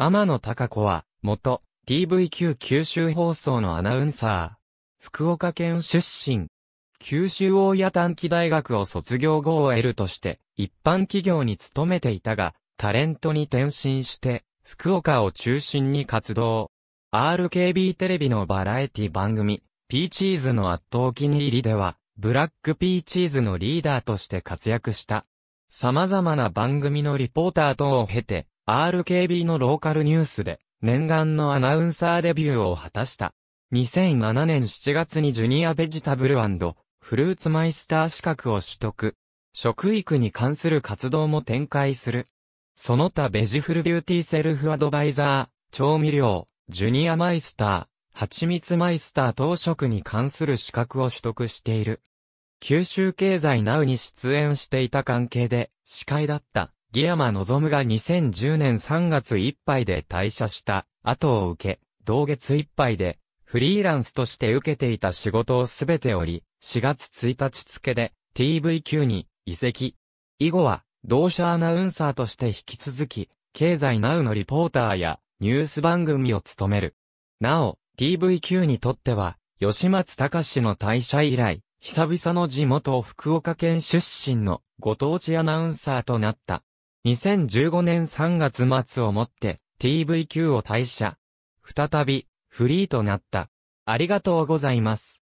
天野隆子は、元、TVQ 九州放送のアナウンサー。福岡県出身。九州大谷短期大学を卒業後を得るとして、一般企業に勤めていたが、タレントに転身して、福岡を中心に活動。RKB テレビのバラエティ番組、ピーチーズの圧倒お気に入りでは、ブラックピーチーズのリーダーとして活躍した。様々な番組のリポーター等を経て、RKB のローカルニュースで念願のアナウンサーデビューを果たした。2007年7月にジュニアベジタブルフルーツマイスター資格を取得。食育に関する活動も展開する。その他ベジフルビューティーセルフアドバイザー、調味料、ジュニアマイスター、蜂蜜マイスター等食に関する資格を取得している。九州経済ナウに出演していた関係で司会だったギ山望が2010年3月いっぱいで退社した後を受け、同月いっぱいでフリーランスとして受けていた仕事をすべており、4月1日付で TVQ に移籍。以後は同社アナウンサーとして引き続き、経済ナウのリポーターやニュース番組を務める。なお、TVQ にとっては、吉松隆の退社以来、久々の地元福岡県出身のご当地アナウンサーとなった。2015年3月末をもって TVQ を退社。再びフリーとなった。ありがとうございます。